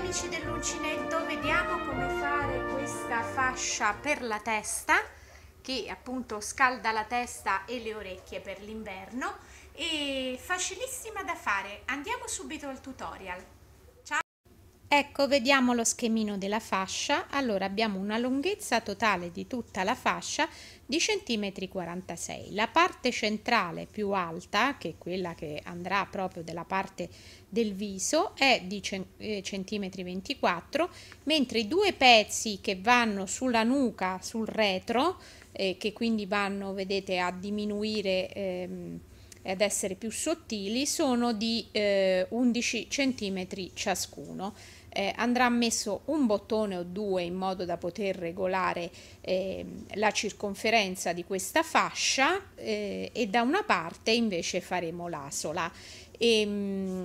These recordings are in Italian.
amici dell'uncinetto vediamo come fare questa fascia per la testa che appunto scalda la testa e le orecchie per l'inverno e facilissima da fare andiamo subito al tutorial Ecco, vediamo lo schemino della fascia. Allora abbiamo una lunghezza totale di tutta la fascia di centimetri 46. La parte centrale più alta, che è quella che andrà proprio della parte del viso, è di eh, centimetri 24, mentre i due pezzi che vanno sulla nuca, sul retro, eh, che quindi vanno, vedete, a diminuire ehm, ad essere più sottili, sono di eh, 11 cm ciascuno eh, andrà messo un bottone o due in modo da poter regolare eh, la circonferenza di questa fascia eh, e da una parte invece faremo l'asola. E, ehm,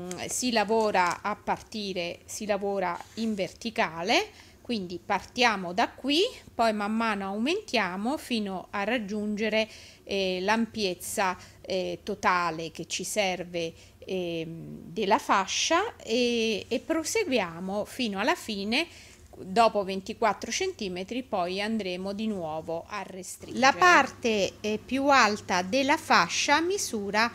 mh, si lavora a partire, si lavora in verticale quindi partiamo da qui, poi man mano aumentiamo fino a raggiungere eh, l'ampiezza eh, totale che ci serve eh, della fascia e, e proseguiamo fino alla fine dopo 24 cm poi andremo di nuovo a restringere. La parte eh, più alta della fascia misura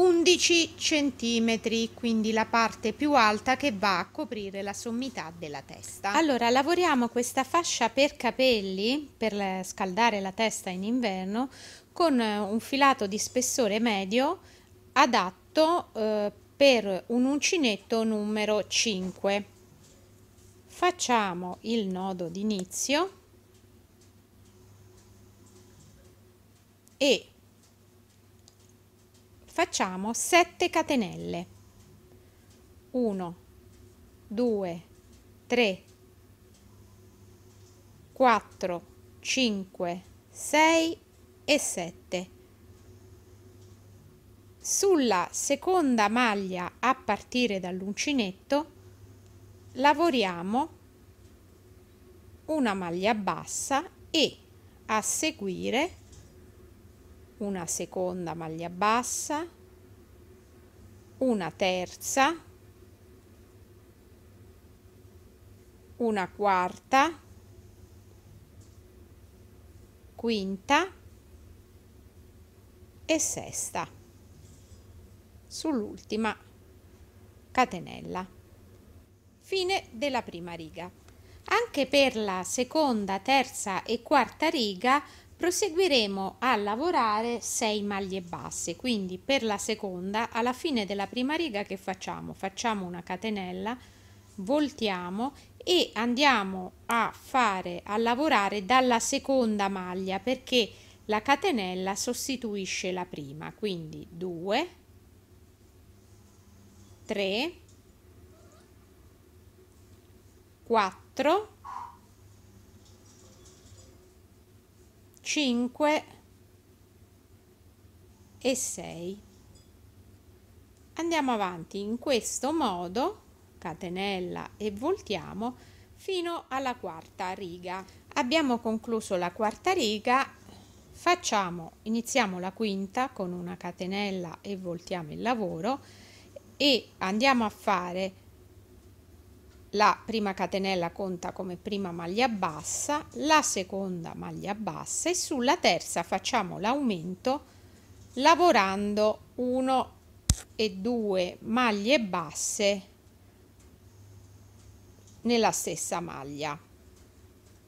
11 cm, quindi la parte più alta che va a coprire la sommità della testa. Allora lavoriamo questa fascia per capelli per scaldare la testa in inverno con eh, un filato di spessore medio adatto eh, per un uncinetto numero 5. Facciamo il nodo d'inizio e facciamo 7 catenelle 1 2 3 4 5 6 e 7 sulla seconda maglia a partire dall'uncinetto lavoriamo una maglia bassa e a seguire una seconda maglia bassa, una terza, una quarta, quinta e sesta sull'ultima catenella. Fine della prima riga. Anche per la seconda, terza e quarta riga proseguiremo a lavorare 6 maglie basse quindi per la seconda alla fine della prima riga che facciamo facciamo una catenella voltiamo e andiamo a fare a lavorare dalla seconda maglia perché la catenella sostituisce la prima quindi 2 3 4 5 e 6 andiamo avanti in questo modo catenella e voltiamo fino alla quarta riga abbiamo concluso la quarta riga facciamo iniziamo la quinta con una catenella e voltiamo il lavoro e andiamo a fare la prima catenella conta come prima maglia bassa, la seconda maglia bassa e sulla terza facciamo l'aumento lavorando 1 e 2 maglie basse nella stessa maglia.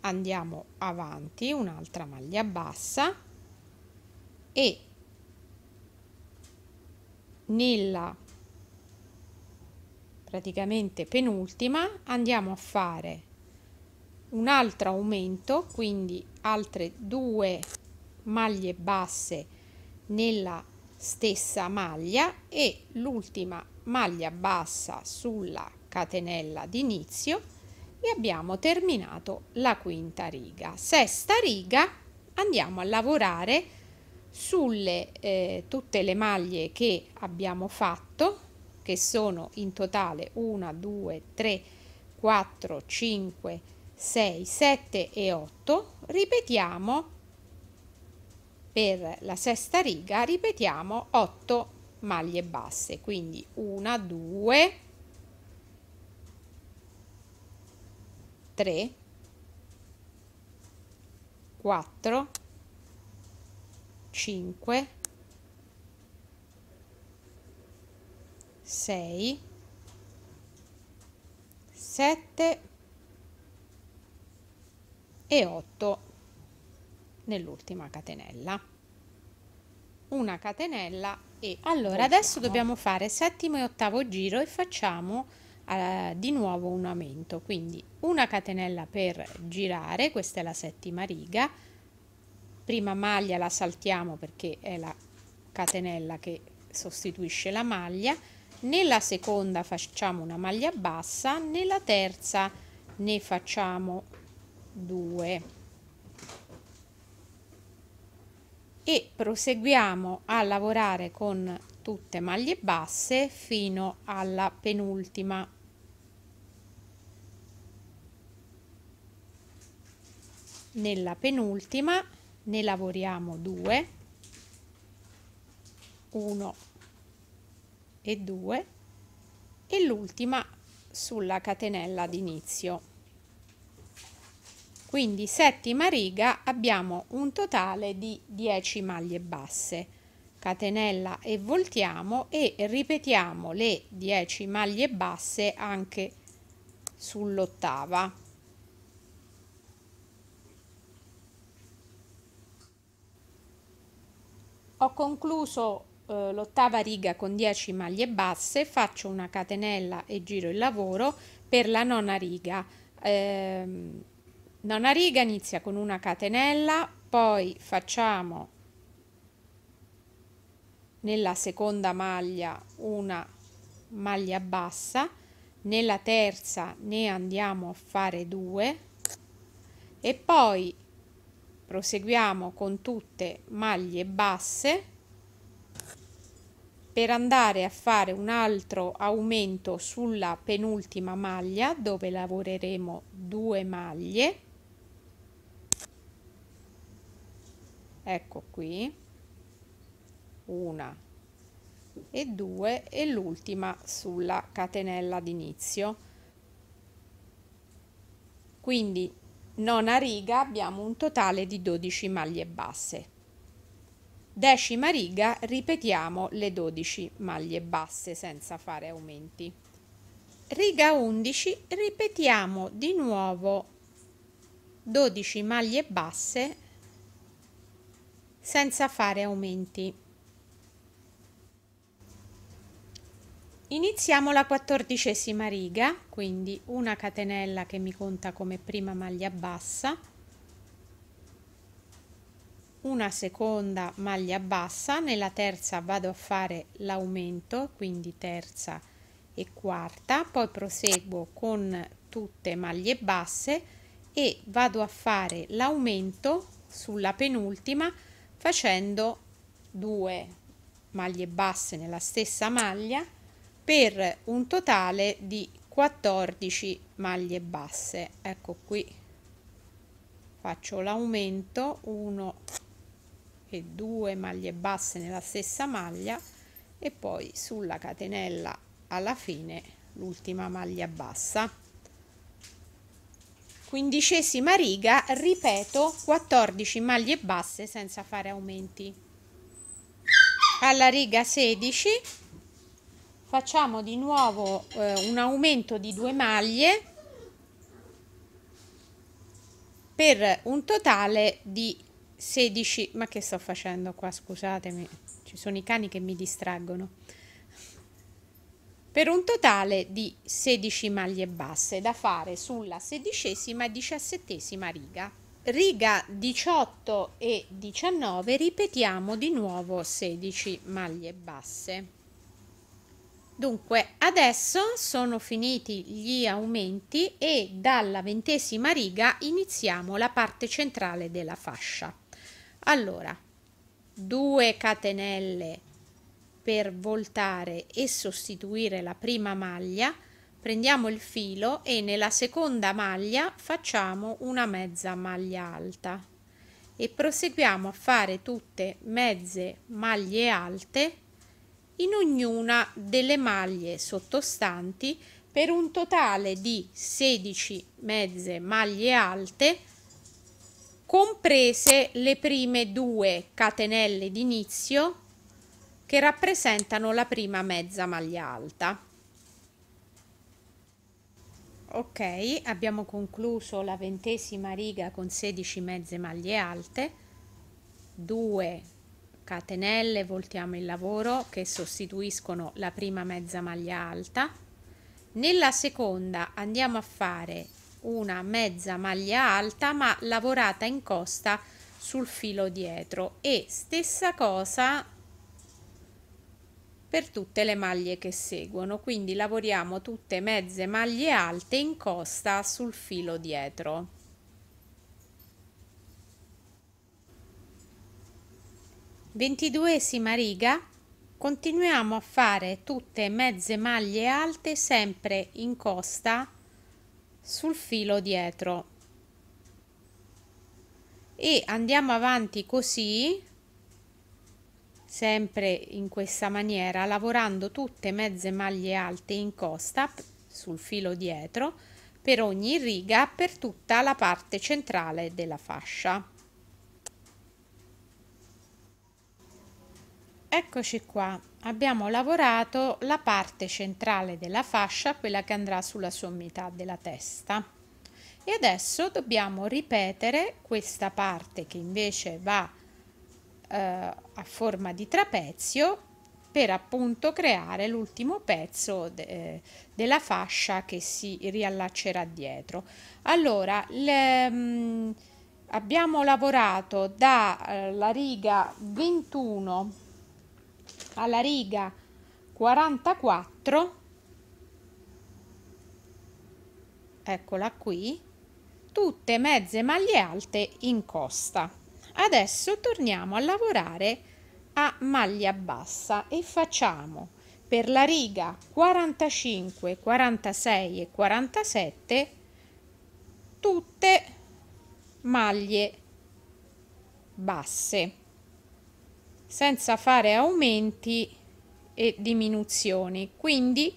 Andiamo avanti, un'altra maglia bassa e nella praticamente penultima, andiamo a fare un altro aumento, quindi altre due maglie basse nella stessa maglia e l'ultima maglia bassa sulla catenella d'inizio e abbiamo terminato la quinta riga. Sesta riga andiamo a lavorare sulle eh, tutte le maglie che abbiamo fatto che sono in totale 1, 2, 3, 4, 5, 6, 7 e 8, ripetiamo per la sesta riga, ripetiamo 8 maglie basse, quindi 1, 2, 3, 4, 5, 6 7 e 8 nell'ultima catenella una catenella e allora adesso dobbiamo fare settimo e ottavo giro e facciamo eh, di nuovo un aumento quindi una catenella per girare questa è la settima riga prima maglia la saltiamo perché è la catenella che sostituisce la maglia nella seconda facciamo una maglia bassa nella terza ne facciamo 2 e proseguiamo a lavorare con tutte maglie basse fino alla penultima nella penultima ne lavoriamo 2 1 e 2 e l'ultima sulla catenella d'inizio. Quindi settima riga abbiamo un totale di 10 maglie basse, catenella e voltiamo e ripetiamo le 10 maglie basse anche sull'ottava. Ho concluso eh, l'ottava riga con 10 maglie basse, faccio una catenella e giro il lavoro per la nona riga. Eh, nona riga inizia con una catenella, poi facciamo nella seconda maglia una maglia bassa, nella terza ne andiamo a fare due e poi proseguiamo con tutte maglie basse per andare a fare un altro aumento sulla penultima maglia dove lavoreremo due maglie ecco qui una e due e l'ultima sulla catenella d'inizio quindi nona riga abbiamo un totale di 12 maglie basse Decima riga, ripetiamo le 12 maglie basse senza fare aumenti. Riga 11, ripetiamo di nuovo 12 maglie basse senza fare aumenti. Iniziamo la quattordicesima riga, quindi una catenella che mi conta come prima maglia bassa, una seconda maglia bassa nella terza vado a fare l'aumento quindi terza e quarta poi proseguo con tutte maglie basse e vado a fare l'aumento sulla penultima facendo due maglie basse nella stessa maglia per un totale di 14 maglie basse ecco qui faccio l'aumento 1 e 2 maglie basse nella stessa maglia e poi sulla catenella alla fine l'ultima maglia bassa quindicesima riga ripeto 14 maglie basse senza fare aumenti alla riga 16 facciamo di nuovo eh, un aumento di 2 maglie per un totale di 16, ma che sto facendo qua? Scusatemi, ci sono i cani che mi distraggono. Per un totale di 16 maglie basse da fare sulla sedicesima e diciassettesima riga. Riga 18 e 19 ripetiamo di nuovo 16 maglie basse. Dunque, adesso sono finiti gli aumenti e dalla ventesima riga iniziamo la parte centrale della fascia. Allora, 2 catenelle per voltare e sostituire la prima maglia, prendiamo il filo e nella seconda maglia facciamo una mezza maglia alta e proseguiamo a fare tutte mezze maglie alte in ognuna delle maglie sottostanti per un totale di 16 mezze maglie alte comprese le prime due catenelle d'inizio che rappresentano la prima mezza maglia alta. Ok, abbiamo concluso la ventesima riga con 16 mezze maglie alte, 2 catenelle, voltiamo il lavoro che sostituiscono la prima mezza maglia alta. Nella seconda andiamo a fare una mezza maglia alta ma lavorata in costa sul filo dietro e stessa cosa per tutte le maglie che seguono quindi lavoriamo tutte mezze maglie alte in costa sul filo dietro ventiduesima riga continuiamo a fare tutte mezze maglie alte sempre in costa sul filo dietro e andiamo avanti così sempre in questa maniera lavorando tutte mezze maglie alte in costa sul filo dietro per ogni riga per tutta la parte centrale della fascia eccoci qua abbiamo lavorato la parte centrale della fascia, quella che andrà sulla sommità della testa. E adesso dobbiamo ripetere questa parte che invece va eh, a forma di trapezio per appunto creare l'ultimo pezzo de eh, della fascia che si riallaccerà dietro. Allora, le, mh, mm, abbiamo lavorato dalla eh, riga 21 alla riga 44 eccola qui tutte mezze maglie alte in costa adesso torniamo a lavorare a maglia bassa e facciamo per la riga 45 46 e 47 tutte maglie basse senza fare aumenti e diminuzioni quindi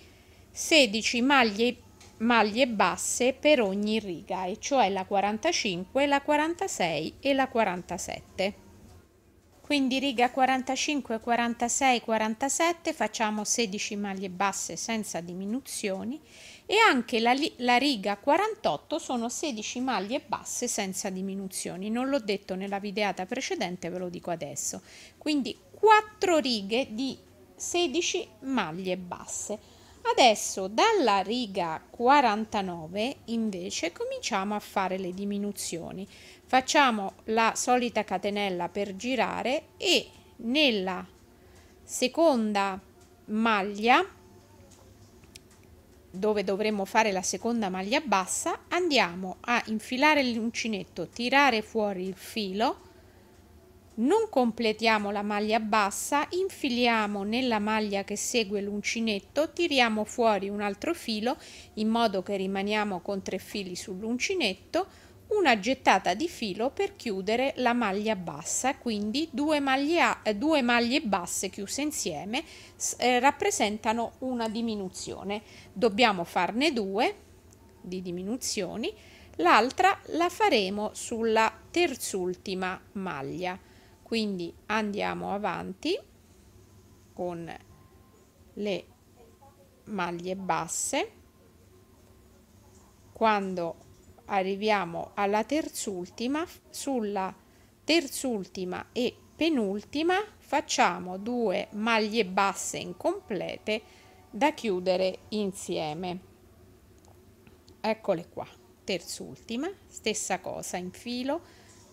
16 maglie, maglie basse per ogni riga e cioè la 45 la 46 e la 47 quindi riga 45 46 47 facciamo 16 maglie basse senza diminuzioni e anche la, la riga 48 sono 16 maglie basse senza diminuzioni. Non l'ho detto nella videata precedente, ve lo dico adesso. Quindi 4 righe di 16 maglie basse. Adesso dalla riga 49 invece cominciamo a fare le diminuzioni. Facciamo la solita catenella per girare e nella seconda maglia dove dovremmo fare la seconda maglia bassa andiamo a infilare l'uncinetto tirare fuori il filo non completiamo la maglia bassa infiliamo nella maglia che segue l'uncinetto tiriamo fuori un altro filo in modo che rimaniamo con tre fili sull'uncinetto una gettata di filo per chiudere la maglia bassa, quindi due maglie, a, eh, due maglie basse chiuse insieme eh, rappresentano una diminuzione. Dobbiamo farne due di diminuzioni, l'altra la faremo sulla terzultima maglia. Quindi andiamo avanti con le maglie basse. Quando arriviamo alla terzultima, sulla terzultima e penultima facciamo due maglie basse incomplete da chiudere insieme. Eccole qua, terzultima, stessa cosa, infilo,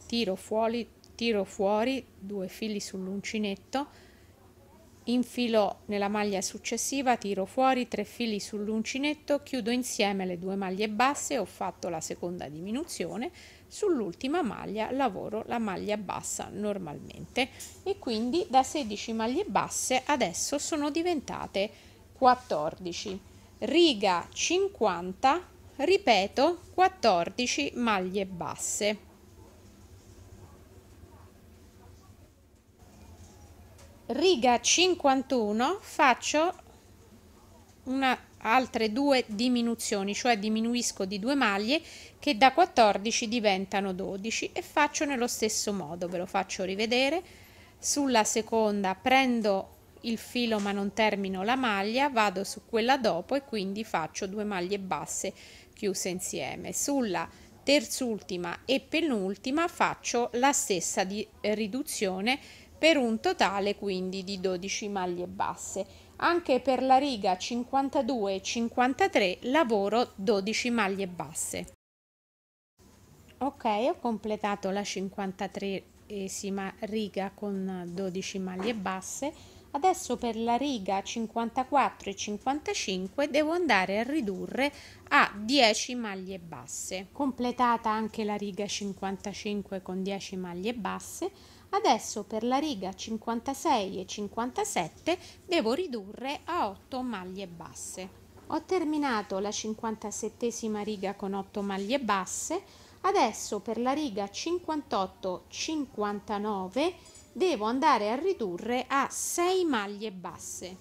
tiro fuori, tiro fuori due fili sull'uncinetto, infilo nella maglia successiva tiro fuori tre fili sull'uncinetto chiudo insieme le due maglie basse ho fatto la seconda diminuzione sull'ultima maglia lavoro la maglia bassa normalmente e quindi da 16 maglie basse adesso sono diventate 14 riga 50 ripeto 14 maglie basse riga 51 faccio una, altre due diminuzioni cioè diminuisco di due maglie che da 14 diventano 12 e faccio nello stesso modo ve lo faccio rivedere sulla seconda prendo il filo ma non termino la maglia vado su quella dopo e quindi faccio due maglie basse chiuse insieme sulla terzultima e penultima faccio la stessa di eh, riduzione per un totale quindi di 12 maglie basse. Anche per la riga 52 e 53 lavoro 12 maglie basse. Ok, ho completato la 53esima riga con 12 maglie basse. Adesso per la riga 54 e 55 devo andare a ridurre a 10 maglie basse. Completata anche la riga 55 con 10 maglie basse, Adesso per la riga 56 e 57 devo ridurre a 8 maglie basse. Ho terminato la 57esima riga con 8 maglie basse. Adesso per la riga 58-59 devo andare a ridurre a 6 maglie basse.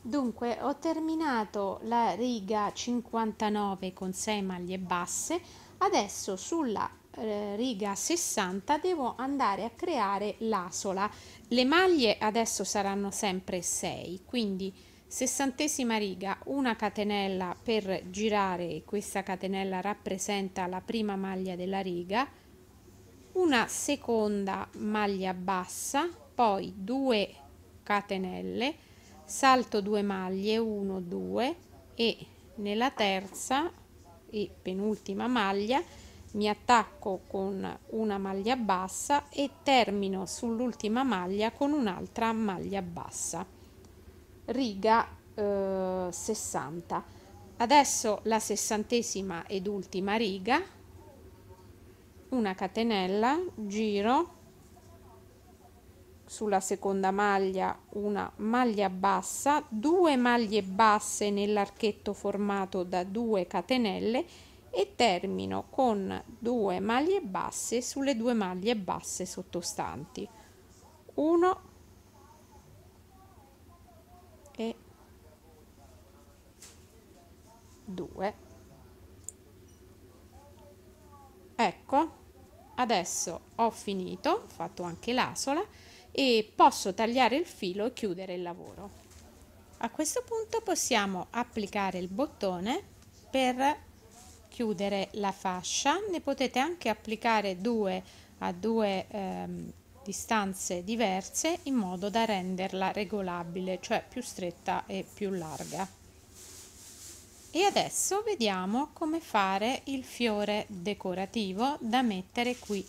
Dunque ho terminato la riga 59 con 6 maglie basse, adesso sulla eh, riga 60 devo andare a creare l'asola le maglie adesso saranno sempre 6 quindi sessantesima riga una catenella per girare questa catenella rappresenta la prima maglia della riga una seconda maglia bassa poi 2 catenelle salto 2 maglie 1 2 e nella terza e penultima maglia mi attacco con una maglia bassa e termino sull'ultima maglia con un'altra maglia bassa riga eh, 60 adesso la sessantesima ed ultima riga una catenella giro sulla seconda maglia una maglia bassa due maglie basse nell'archetto formato da due catenelle e termino con due maglie basse sulle due maglie basse sottostanti 1 e 2 ecco adesso ho finito ho fatto anche l'asola e posso tagliare il filo e chiudere il lavoro a questo punto possiamo applicare il bottone per chiudere la fascia ne potete anche applicare due a due ehm, distanze diverse in modo da renderla regolabile cioè più stretta e più larga e adesso vediamo come fare il fiore decorativo da mettere qui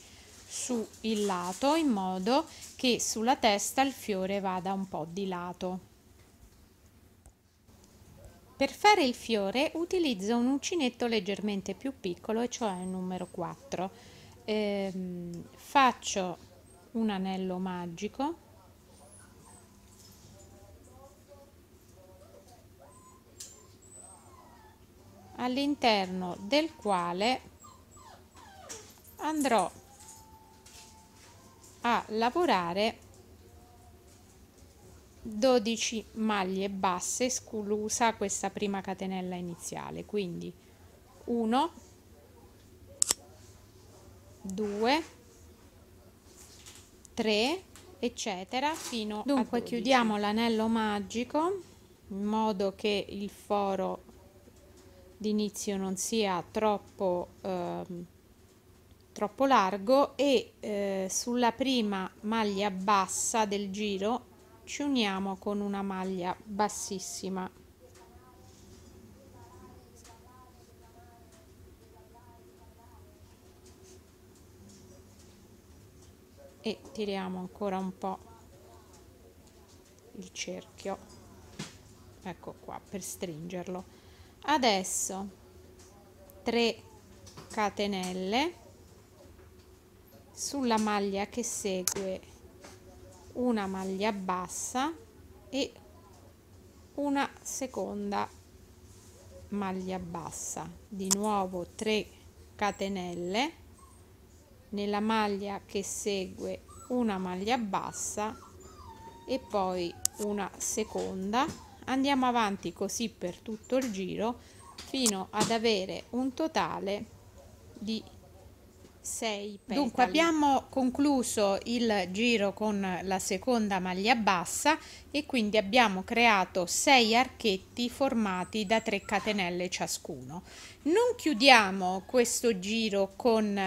sul lato in modo che sulla testa il fiore vada un po' di lato per fare il fiore utilizzo un uncinetto leggermente più piccolo, e cioè il numero 4. Ehm, faccio un anello magico all'interno del quale andrò a lavorare 12 maglie basse esclusa questa prima catenella iniziale quindi 1 2 3 eccetera fino dunque a chiudiamo l'anello magico in modo che il foro d'inizio non sia troppo ehm, troppo largo e eh, sulla prima maglia bassa del giro ci uniamo con una maglia bassissima e tiriamo ancora un po' il cerchio ecco qua per stringerlo adesso 3 catenelle sulla maglia che segue una maglia bassa e una seconda maglia bassa di nuovo 3 catenelle nella maglia che segue una maglia bassa e poi una seconda andiamo avanti così per tutto il giro fino ad avere un totale di 6 petali. Dunque abbiamo concluso il giro con la seconda maglia bassa e quindi abbiamo creato 6 archetti formati da 3 catenelle ciascuno. Non chiudiamo questo giro con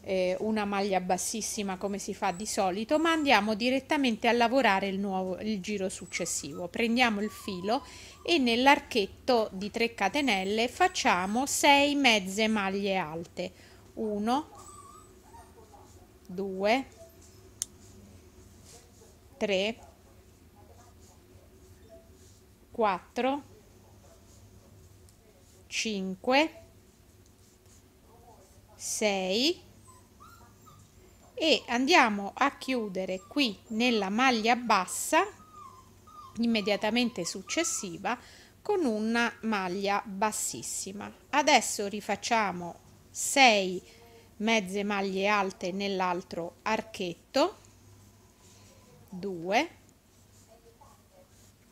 eh, una maglia bassissima come si fa di solito, ma andiamo direttamente a lavorare il, nuovo, il giro successivo. Prendiamo il filo e nell'archetto di 3 catenelle facciamo 6 mezze maglie alte. 1 2 3 4 5 6 e andiamo a chiudere qui nella maglia bassa immediatamente successiva con una maglia bassissima adesso rifacciamo 6 mezze maglie alte nell'altro archetto 2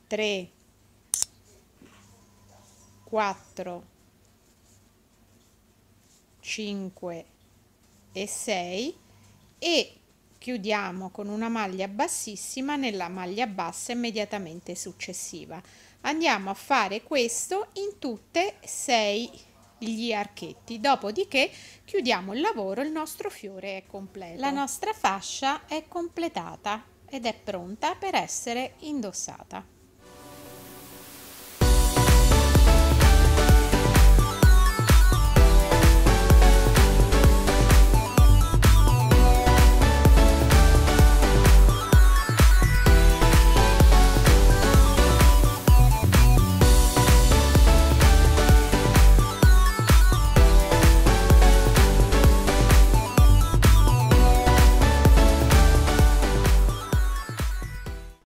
3 4 5 e 6 e chiudiamo con una maglia bassissima nella maglia bassa immediatamente successiva andiamo a fare questo in tutte 6 gli archetti, dopodiché chiudiamo il lavoro, il nostro fiore è completo. La nostra fascia è completata ed è pronta per essere indossata.